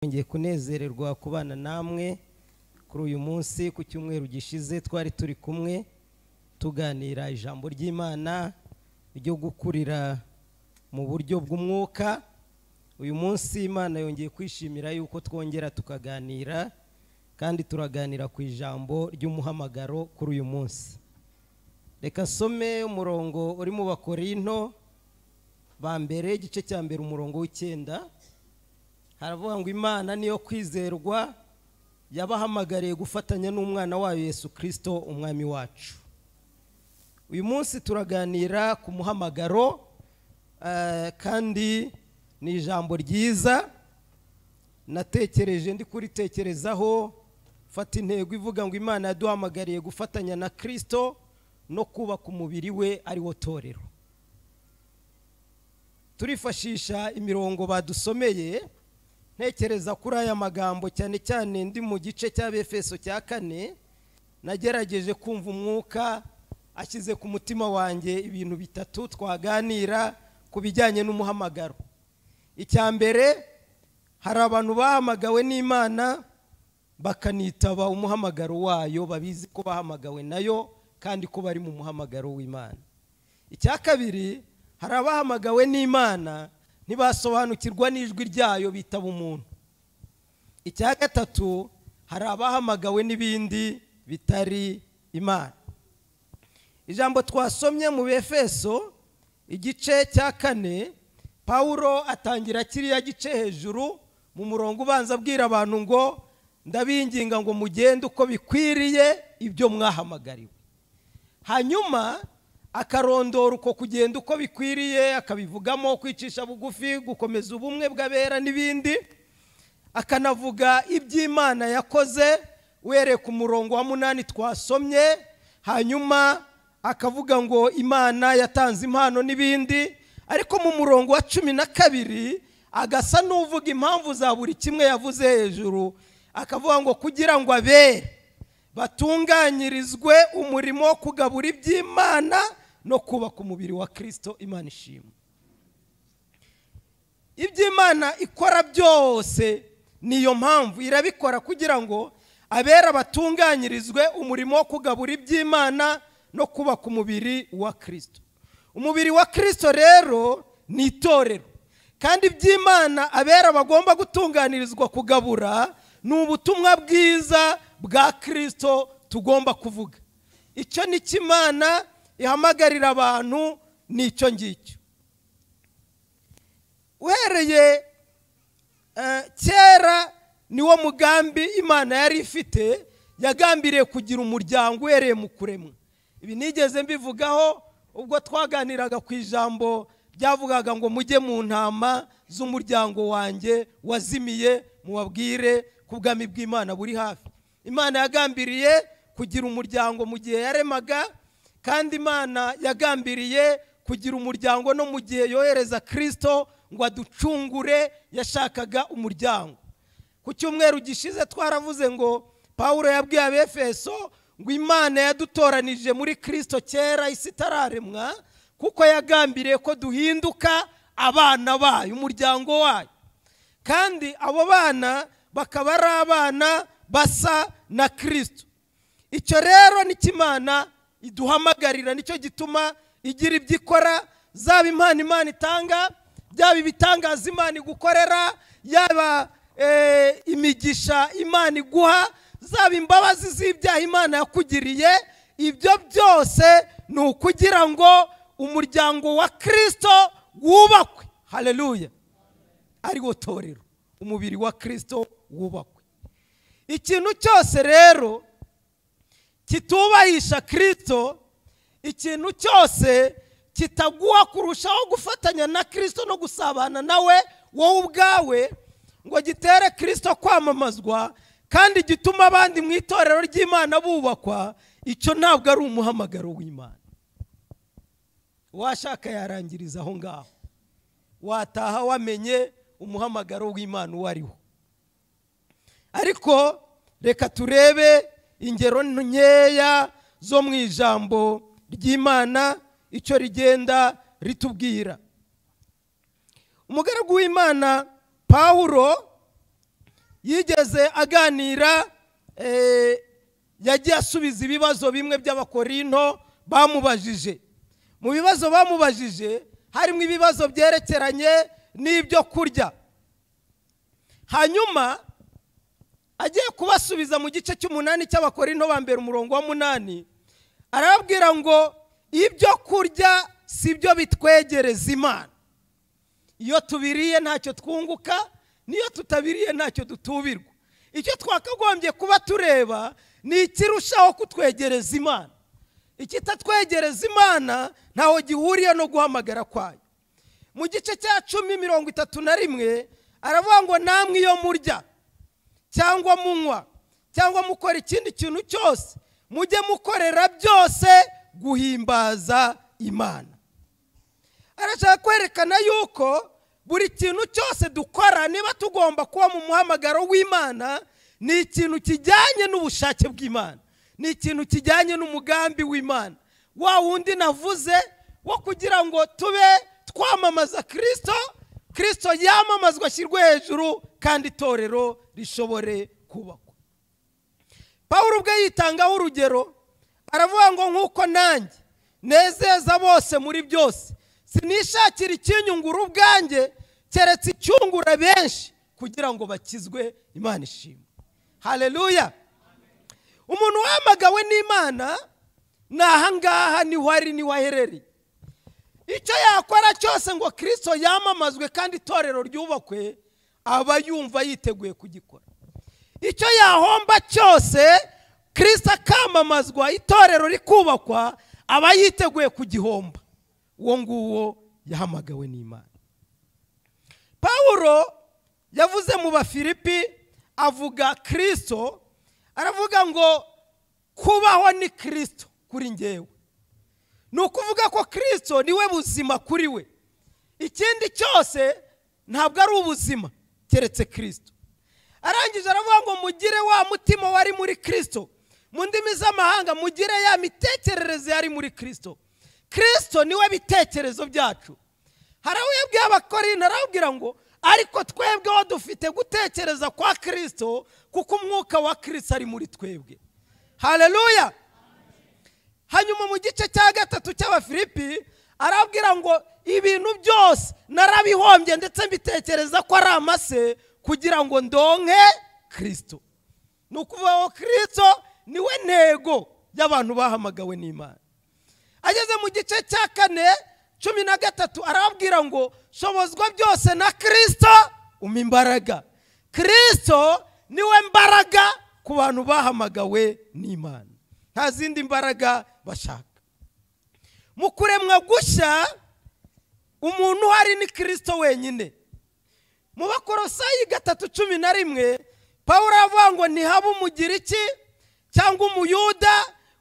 twongeye kunezererwa kubana namwe kuri uyu munsi ku cyumweru gishize twari turi kumwe tuganira ijambo ry'imana ryo gukurira mu buryo bw'umwuka uyu munsi imana yongeye kwishimira yuko twongera tukaganira kandi turaganira ku ijambo ry'umuhamagaro kuri uyu munsi reka some umurongo uri mu bakorinto ba mbere igice cya mbere umurongo w'icyenda haravuga ngo imana niyo kwizerwa yabahamagariye gufatanya n'umwana wayo yesu kirisito umwami wacu uyu munsi turaganira ku muhamagaro eh, kandi ni ijambo ryiza natekereje ndi kuritekerezaho fata intego ivuga ngo imana yaduhamagariye gufatanya na kirisito no kubaka umubiri we ari wo torero turifashisha imirongo badusomeye ntekereza kuri aya magambo cyane cyane ndi mu gice cy'abefeso cya kane nagerageje kumva umwuka ashyize ku mutima wanjye ibintu bitatu twaganira ku bijyanye n'umuhamagaro icya mbere hari abantu bahamagawe n'imana bakanitaba umuhamagaro wayo babizi ko bahamagawe nayo kandi ko bari mu muhamagaro w'imana icya kabiri hari abahamagawe n'imana ntibasobanukirwa n'ijwi ryayo bitaba umuntu icya gatatu hari abahamagawe n'ibindi bitari imana ijambo twasomye mu befeso igice cya kane pawuro atangira kiriya gice hejuru mu murongo ubanza abwira abantu ngo ndabinginga ngo mugende uko bikwiriye ibyo mwahamagariwe hanyuma akarondora uko kugenda uko bikwiriye akabivugamo kwicisha bugufi gukomeza ubumwe bw'abera n'ibindi akanavuga iby'imana yakoze wereka murongo wa munani twasomye hanyuma akavuga ngo imana yatanze impano n'ibindi ariko mu murongo wa cumi na kabiri agasa n'uvuga impamvu za buri kimwe yavuze hejuru akavuga ngo kugira ngo abere batunganyirizwe umurimo wo kugabura iby'imana no kubaka umubiri wa kirisito imana ishima ibyo imana ikora byose niyo mpamvu irabikora kugira ngo abera batunganyirizwe umurimo wo kugabura iby'imana no kubaka umubiri wa kirisito umubiri wa kirisito rero ni itorero kandi iby'imana abera bagomba gutunganirizwa kugabura ni ubutumwa bwiza bwa kirisito tugomba kuvuga icyo ni kimana ihamagarira abantu ni icyo ngicyo uhereye eh, kera wo mugambi imana yari ifite yagambiriye kugira umuryango uhereye mu kuremwa ibi nigeze mbivugaho ubwo twaganiraga ku ijambo byavugaga ngo mujye mu ntama z'umuryango wanjye wazimiye mubabwire ku bwami bw'imana buri hafi imana yagambiriye kugira umuryango mu gihe yaremaga kandi imana yagambiriye kugira umuryango no mu gihe yohereza kirisito ngo aducungure yashakaga umuryango ku cyumweru gishize twaravuze ngo paul yabwiye abefeso ngo imana yadutoranije muri kirisito kera isi itararemwa kuko yagambiriye ko duhinduka abana bayo umuryango wayo kandi abo bana bakaba ari abana basa na kirisito icyo rero nicyo imana iduhamagarira nicyo gituma igira ibyo ikora zaba impano imana itanga byaba ibitangaza imana igukorera yaba eh, imigisha imana iguha zaba imbabazi z'ibyaha imana yakugiriye ibyo byose ni ukugira ngo umuryango wa kirisito wubakwe hareruya ariwo torero umubiri wa kirisito wubakwe ikintu cyose rero kitubahisha kirisito ikintu cyose kitaguha kurushaho gufatanya na kirisito no gusabana nawe wowe ubwawe ngo gitere kirisito kwamamazwa kandi gituma abandi mu itorero ry'imana bubakwa icyo ntabwo ari umuhamagaro w'imana washaka yarangiriza aho ngaho wataha wamenye umuhamagaro w'imana uwo ariwo ariko reka turebe ingero nkeya zo mu ijambo ry'imana icyo rigenda ritubwira umugaragu w'imana pawuro yigeze aganira eh, yagiye asubiza ibibazo bimwe by'abakorinto bamubajije mu bibazo bamubajije harimo ibibazo byerekeranye n'ibyo kurya hanyuma agiye kubasubiza mu gice cy'umunani cy'abakorino bambera umurongo wa munani arababwira ngo ibyo kurya si byo bitwegereza imana iyo tubiriye ntacyo twunguka n'iyo tutabiriye ntacyo dutubirwa icyo twakagombye kuba tureba ni ikirushaho kutwegereza imana ikitatwegereza imana ntaho gihuriye no guhamagara kwayo mu gice cya cumi mirongo itatu na rimwe aravuga ngo namwe iyo murya cyangwa munywa cyangwa mukora ikindi kintu cyose mujye mukorera byose guhimbaza imana arashaka kwerekana yuko buri kintu cyose dukora niba tugomba kuba mu muhamagaro w'imana ni ikintu kijyanye n'ubushake bw'imana ni ikintu kijyanye n'umugambi w'imana wa wundi navuze wo kugira ngo tube twamamaza kirisito kirisito yamamazwa ashyirwe hejuru kandi itorero rishobore kubakwa paul ubwe yitangaho urugero aravuga ngo nk'uko nanjye nezeza bose muri byose sinishakira ikinyungura ubwanjye keretse icyungura benshi kugira ngo bakizwe imana ishimwe hareruya umuntu wahamagawe n'imana ni ahangaha niho ari niho aherereye icyo yakora cyose ngo kirisito yamamazwe kandi itorero ryubakwe aba yumva yiteguye kugikora icyo yahomba cyose kirisita akamamazwa itorero rikubakwa aba yiteguye kugihomba uwo nguwo yahamagawe n'imana paul yavuze mu bafilipi avuga kirisito aravuga ngo kubaho ni kirisito kuri ngewe ni ukuvuga ko kirisito niwe buzima kuri we ikindi cyose ntabwo ari ubuzima keretse kirisito arangije aravuga ngo mugire wa mutima wari muri kirisito mu ndimi z'amahanga mugire ya mitekerereze yari muri kirisito kirisito niwe bitekerezo byacu hari aho yabwiye arababwira ngo ariko twebweho dufite gutekereza kwa kirisito kuko umwuka wa kirisito ari muri twebwe hareruya hanyuma mu gice cya gatatu cy'abafilipi arabwira ngo ibintu byose narabihombye ndetse mbitekereza ko ari amase kugira ngo ndonke kirisito ni ukuvuga ngo kirisito niwe ntego y'abantu bahamagawe n'imana ageze mu gice cya kane cumi na gatatu arababwira ngo shobozwa byose na kirisito uma imbaraga kirisito niwe mbaraga ku bantu bahamagawe n'imana nta zindi mbaraga bashaka mu kuremwa gushya umuntu uhari ni kirisito wenyine mu bakorosayi gatatu cumi na rimwe paul aravuga ngo ntihabe umugiriki cyangwa umuyuda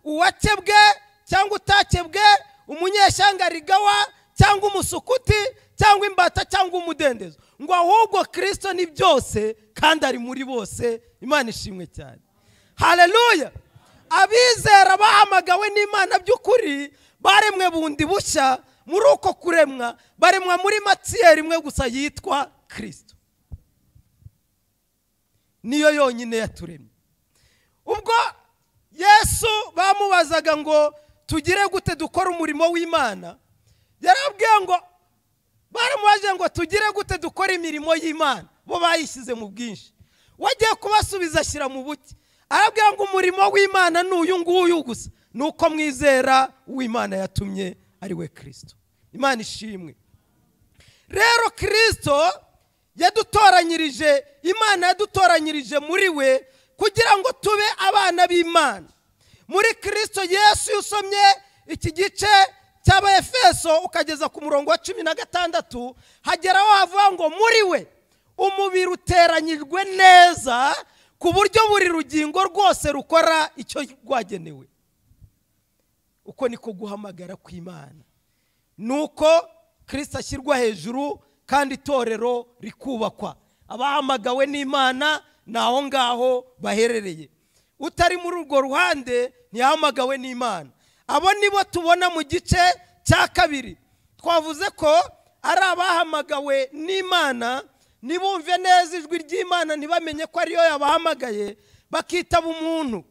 uwakebwe cyangwa utakebwe umunyeshangaringawa cyangwa umusukuti cyangwa imbata cyangwa umudendezo ngo ahubwo kirisito ni byose kandi ari muri bose imana ishimwe cyane hareruya abizera bahamagawe n'imana by'ukuri baremwe bundi bushya muri uko kuremwa baremwa muri matsiyeri imwe gusa yitwa kirisito niyo yonyine yaturemye ubwo yesu bamubazaga ngo tugire gute dukora umurimo w'imana yarabwiye ngo baramubajije ngo tugire gute dukora imirimo y'imana bo bayishyize mu bwinshi wagiye kubasubiza ashyira mu buke arabwira ngo umurimo w'imana ni uyu nguyu gusa ni uko mwizera uw'imana yatumye ari we kirisito imana ishimwe rero kirisito yadutoranyirije imana yadutoranyirije muri we kugira ngo tube abana b'imana muri kirisito yesu usomye iki gice cy'abayefeso ukageza ku murongo wa cumi na gatandatu hagera havuga ngo muri we umubiri uteranyijwe neza ku buryo buri rugingo rwose rukora icyo rwagenewe uko niko guhamagara kw'imana ni uko kirisita ashyirwa hejuru kandi itorero rikubakwa abahamagawe n'imana ni aho ngaho baherereye utari muri urwo ruhande ntiyahamagawe n'imana abo nibo tubona mu gice cya kabiri twavuze ko ari abahamagawe n'imana ntibumve neza ijwi ry'imana ntibamenye ko ariyo yabahamagaye bakitaba umuntu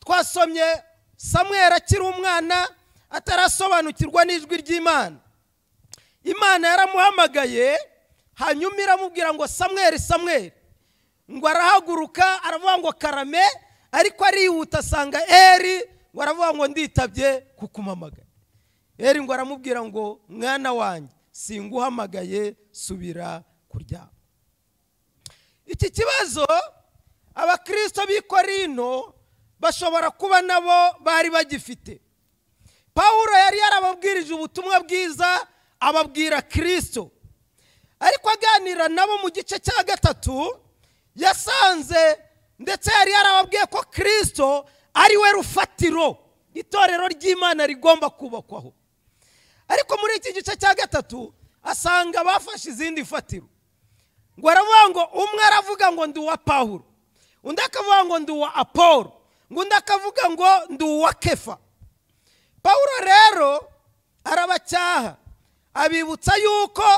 twasomye samweri akiri umwana atarasobanukirwa n'ijwi ry'imana imana yaramuhamagaye hanyuma iramubwira ngo samweri samweri ngo arahaguruka aravuga ngo karame ariko arihuta asanga eri ngo aravuga ngo nditabye kukumamagara eri ngo aramubwira ngo mwana wanjye singuhamagaye subira kuryama iki kibazo abakristo b'i korino bashobora kuba nabo bari bagifite paul yari yarababwirije ubutumwa bwiza ababwira kirisito ariko aganira nabo mu gice cya gatatu yasanze ndetse yari yarababwiye ko kirisito ari we rufatiro itorero ry'imana rigomba kubakwaho ariko muri iki gice cya gatatu asanga bafashe izindi fatiro ngo aravuga ngo umwe aravuga ngo ndi uwa paul undi akavuga ngo ndi uwa apolo ngo undi akavuga ngo ndi kefa paul rero arabacyaha abibutsa yuko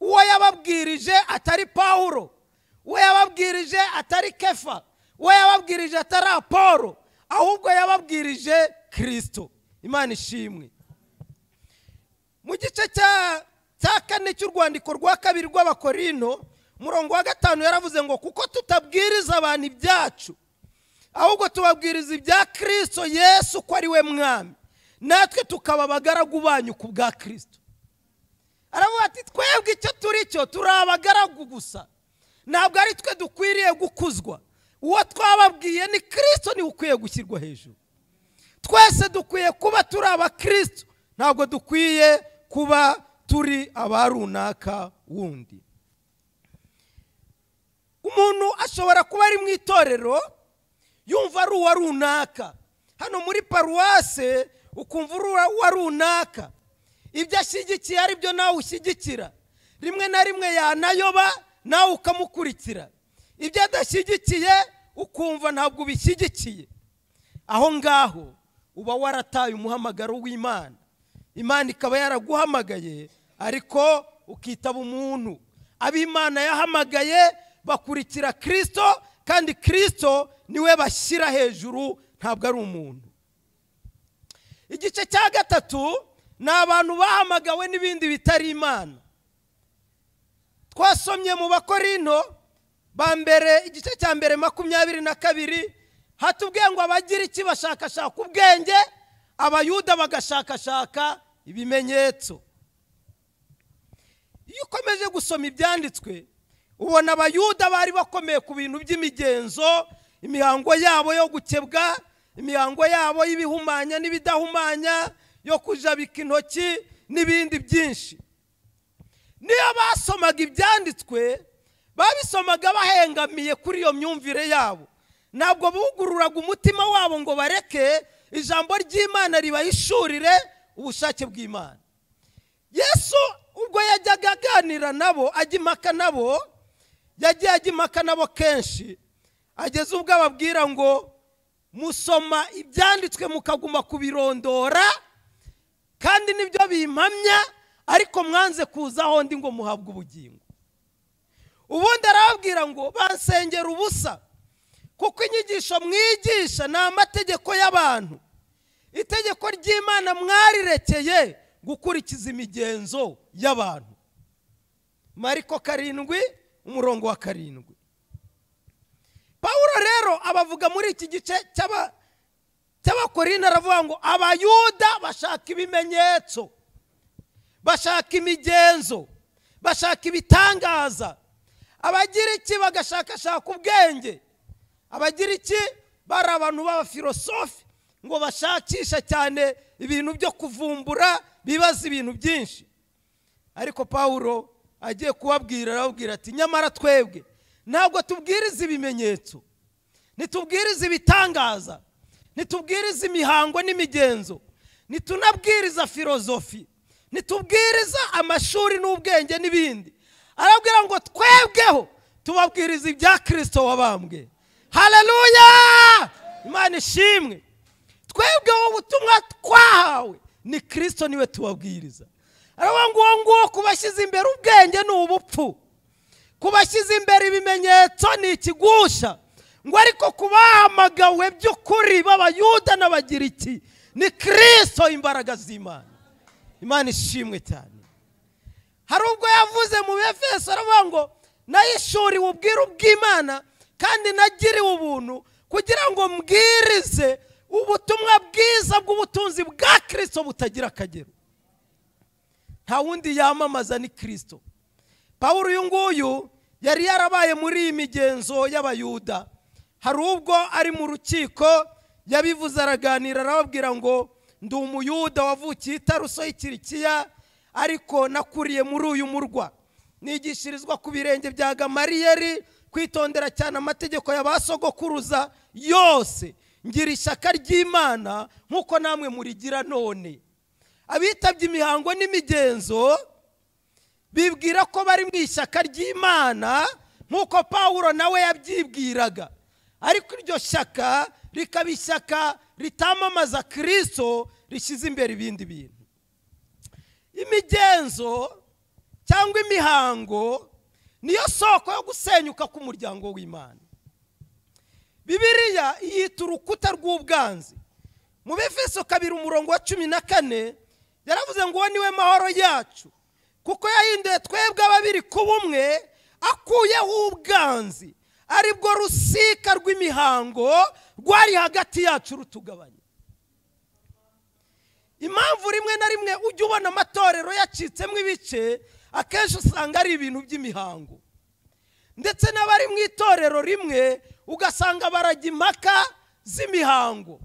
uwo yababwirije atari paul uwo yababwirije atari kefa uwo yababwirije atari apolo ahubwo yababwirije kirisito imana ishimwe mu gice cya kane cy'urwandiko rwa kabiri rw'abakorino umurongo wa gatanu yaravuze ngo kuko tutabwiriza abantu ibyacu ahubwo tubabwiriza ibya kirisito yesu ko ari we mwami natwe tukaba abagaragu banyu ku bwa kirisito aravuga ati twebwe icyo turi cyo turi abagaragu gusa ntabwo ari twe dukwiriye gukuzwa uwo twababwiye ni kirisito niwe ukwiye gushyirwa hejuru twese dukwiye kuba turi abakirisito ntabwo dukwiye kuba turi aba runaka wundi umuntu ashobora kuba ari mu itorero yumva ari uwa runaka hano muri paruwase ukumva uri uwa runaka ibyo ashyigikiye ari byo nawe ushyigikira rimwe na rimwe yanayoba nawe ukamukurikira ibyo adashyigikiye ukumva ntabwo ubishyigikiye aho ngaho uba warataye umuhamagaro w'imana imana ikaba yaraguhamagaye ariko ukitaba umuntu ab'imana yahamagaye bakurikira kirisito kandi kirisito niwe bashyira hejuru ntabwo ari umuntu igice cya gatatu ni abantu bahamagawe n'ibindi bitari imana twasomye mu bakorino ba mbere igice cya mbere makumyabiri na kabiri hatubwiye ngo abagira iki bashakashaka ubwenge abayuda bagashakashaka ibimenyetso iyo ukomeje gusoma ibyanditswe ubona abayuda bari bakomeye ku bintu by'imigenzo imihango yabo yo gukebwa imihango yabo y'ibihumanya n'ibidahumanya yo kujabika intoki n'ibindi byinshi niyo basomaga ibyanditswe babisomaga bahengamiye kuri iyo myumvire yabo ntabwo bugururaga umutima wabo ngo bareke ijambo ry'imana ribahishurire ubushake bw'imana yesu ubwo yajyaga aganira nabo ajya impaka nabo yagiye ajya impaka nabo kenshi ageze ubwo ababwira ngo musoma ibyanditswe mukaguma kubirondora kandi nibyo bimpamya ariko mwanze kuza aho ndi ngo muhabwe ubugingo ubundi arababwira ngo basengera ubusa kuko inyigisho mwigisha ni amategeko y'abantu itegeko ry'imana mwarirekeye gukurikiza imigenzo y'abantu mariko karindwi umurongo wa karindwi paul rero abavuga muri iki gice cy'abakorinde aravuga ngo abayuda bashaka ibimenyetso bashaka imigenzo bashaka ibitangaza abagiriki bagashakashaka ubwenge abagiriki bari abantu b'abafilosofi ngo bashakisha cyane ibintu byo kuvumbura bibaza ibintu byinshi ariko paul agiye kubabwira arababwira ati nyamara twebwe ntabwo tubwiriza ibimenyetso ntitubwiriza ibitangaza ntitubwiriza imihango n'imigenzo ntitunabwiriza filozofi ntitubwiriza amashuri n'ubwenge n'ibindi arabwira ngo twebweho tubabwiriza ibya kirisito wabambwe hareruya imana ishimwe twebweho ubutumwa twahawe ni kirisito niwe tubabwiriza aravuga ngo uwo nguwo kubashyize imbere ubwenge ni ubupfu ku imbere ibimenyetso ni ikigusha ngo ariko ku by'ukuri b'abayuda n'abagiriki ni kirisito imbaraga z'imana imana ishimwe cyane hari ubwo yavuze mu befeso aravuga ngo nayishuri ubwiru bw'imana kandi nagiriwe ubuntu kugira ngo mbwirize ubutumwa bwiza bw'ubutunzi bwa kirisito butagira akagero nta wundi yamamaza ni kirisito pawuro uyu nguyu yari yarabaye muri iyi migenzo y'abayuda hari ubwo ari mu rukiko yabivuze araganira arababwira ngo ndi umuyuda wavukiye itaruso y'ikirikiya ariko nakuriye muri uyu murwa nigishirizwa ku birenge bya gamariyeri kwitondera cyane amategeko ya ba sogokuruza yose ngira ishyaka ry'imana nk'uko namwe murigira none abitabye imihango n'imigenzo bibwira ko bari mu ishyaka ry'imana nk'uko pawuro nawe yabyibwiraga ariko iryo shyaka rikaba ishyaka ritamamaza kirisito rishyize imbere ibindi bintu imigenzo cyangwa imihango niyo soko yo gusenyuka k'umuryango w'imana bibiriya yita urukuta rw'ubwanzi mu bifeso kabiri umurongo wa cumi na kane yaravuze ngo uwo niwe mahoro yacu kuko yahinduye twebwe ababiri ku bumwe akuyeho ubwanzi aribwo rusika rw'imihango rwari hagati yacu rutugabanya impamvu rimwe na rimwe ujya ubona amatorero yacitsemo ibice akenshi usanga ari ibintu by'imihango ndetse n'abari mu itorero rimwe ugasanga barajya impaka z'imihango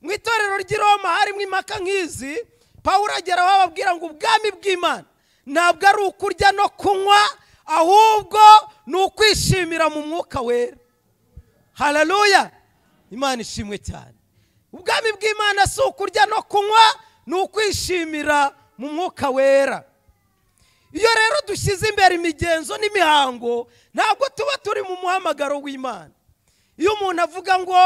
mu itorero ry'i roma harimo impaka nk'izi pawuro agera aho bababwira ngo ubwami bw'imana ntabwo ari ukurya no kunywa ahubwo ni ukwishimira mu mwuka wera hararuya imana ishimwe cyane ubwami bw'imana si ukurya no kunywa ni ukwishimira mu mwuka wera iyo rero dushyize imbere imigenzo n'imihango ntabwo tuba turi mu muhamagaro w'imana iyo umuntu avuga ngo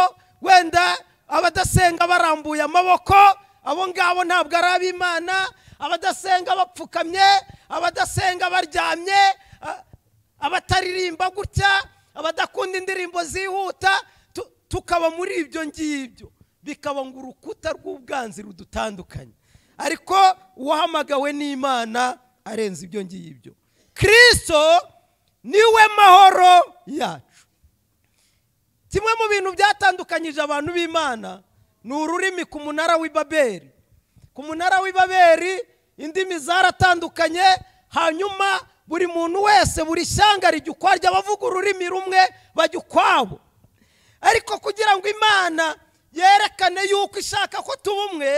wenda abadasenga barambuye amaboko abo ngabo ntabwo ari ab'imana abadasenga bapfukamye abadasenga baryamye abataririmba gutya abadakunda indirimbo zihuta tukaba muri ibyo ngibyo bikaba ngo urukuta rw'ubwanzi rudutandukanye ariko uwahamagawe n'imana arenze ibyo ngibyo kirisito niwe mahoro yacu kimwe mu bintu byatandukanyije abantu b'imana ni ururimi ku munara w'i baberi ku munara w'i baberi indimi zaratandukanye hanyuma buri muntu wese buri shyanga rijya ukwaryo abavuga ururimi rumwe bajya ukwabo ariko kugira ngo imana yerekane yuko ishaka ko tuba umwe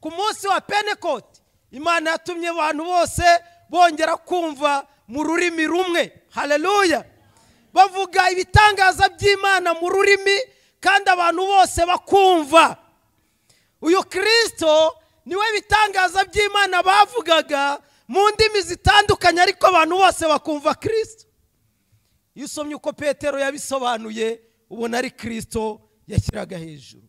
ku munsi wa penekoti imana yatumye abantu bose bongera kumva mu rurimi rumwe hareruya bavuga ibitangaza by'imana mu rurimi kandi abantu bose bakumva uyu kirisito niwe bitangaza by'imana bavugaga mu ndimi zitandukanye ariko abantu bose bakumva Kristo iyo usomye uko petero yabisobanuye ubona ari Kristo yashyiraga hejuru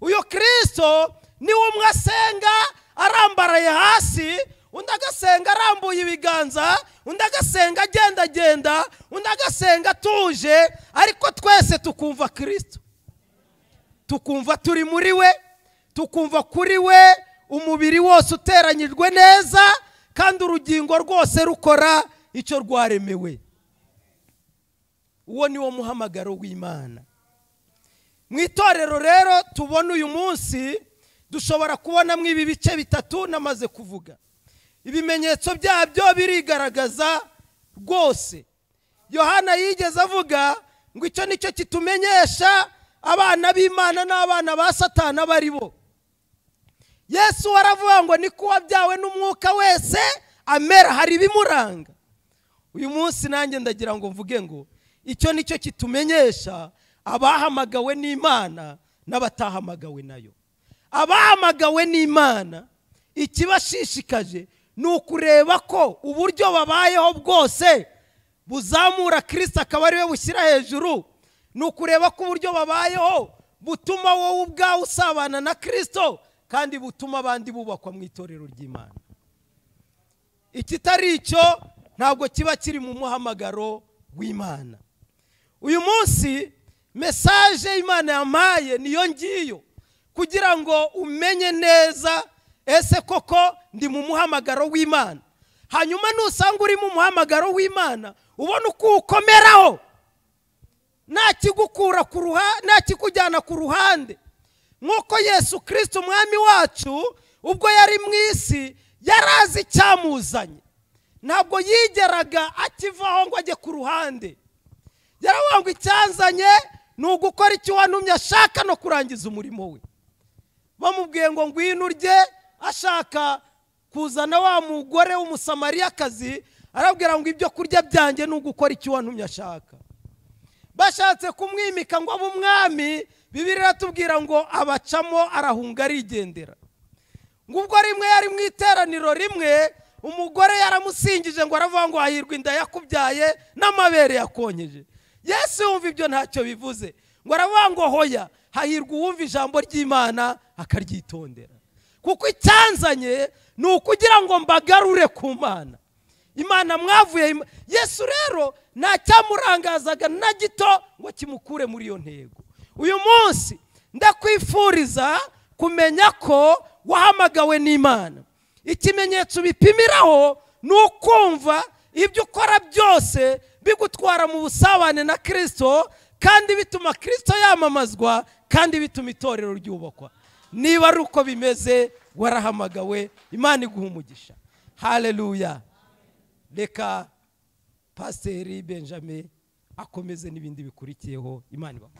uyu Kristo niwe umwe asenga arambaraye hasi undi agasenga arambuye ibiganza undi agasenga agendagenda undi agasenga atuje ariko twese tukumva kirisito tukumva turi muri we tukumva kuri we umubiri wose uteranyijwe neza kandi urugingo rwose rukora icyo rwaremewe uwo ni wo muhamagaro w'imana mu itorero rero tubona uyu munsi dushobora kubonamo ibi bice bitatu namaze kuvuga ibimenyetso byabyo birigaragaza rwose yohana yigeze avuga ngo icyo nicyo kitumenyesha abana b'imana n'abana ba satana bari bo yesu waravuga ngo ni ko wabyawe n'umwuka wese amera hari ibimuranga uyu munsi nanjye ndagira ngo mvuge ngo icyo ni cyo kitumenyesha abahamagawe n'imana n'abatahamagawe nayo abahamagawe n'imana ikibashishikaje ni ukureba ko uburyo babayeho bwose buzamura kirisita akaba ariwe bushyira hejuru ni ukureba ko uburyo babayeho butuma wowe ubwawe usabana na kirisito kandi butuma abandi bubakwa mu itorero ry'imana ikitari icyo ntabwo kiba kiri mu muhamagaro w'imana uyu munsi mesaje imana yamaye niyo ngiyo kugira ngo umenye neza ese koko ndi mu muhamagaro w'imana hanyuma nusanga uri mu muhamagaro w'imana ubona uko ukomeraho nta kigukura ku ruhande nta kikujyana ku ruhande nk'uko yesu kirisiti umwami wacu ubwo yari mu isi yari azi icyamuzanye ntabwo yigeraga akivaho ngo ajye ku ruhande ngo icyanzanye ni ugukora icyo wantumye ashaka no kurangiza umurimo we bamubwiye ngo ngwino urye ashaka kuzana wa mugore w'umusamariyakazi arabwira ngo ibyo kurya byanjye ni ugukora icyo wantumye ashaka bashatse kumwimika ngo abe umwami bibiri iratubwira ngo abacamo arahunga arigendera ngubwo rimwe yari mu iteraniro rimwe umugore yaramusingije ngo aravuga ngo hahirwe inda yakubyaye n'amabere yakonyeje yesu wumva ibyo ntacyo bivuze ngo aravuga ngo hoya hahirwa uwumva ijambo ry'imana akaryitondera kuko icyanzanye ni ukugira ngo mbagarure ku mana imana mwavuye yesu rero nta na gito ngo kimukure muri iyo ntego uyu munsi ndakwifuriza kumenya ko wahamagawe n'imana ikimenyetso bipimiraho ni ukumva ibyo ukora byose bigutwara mu busabane na kirisito kandi bituma kirisito yamamazwa kandi bituma itorero ryubakwa niba ari uko bimeze warahamagawe imana iguha umugisha hareruya reka pasiteri benjamin akomeze n'ibindi bikurikiyeho imana ibaho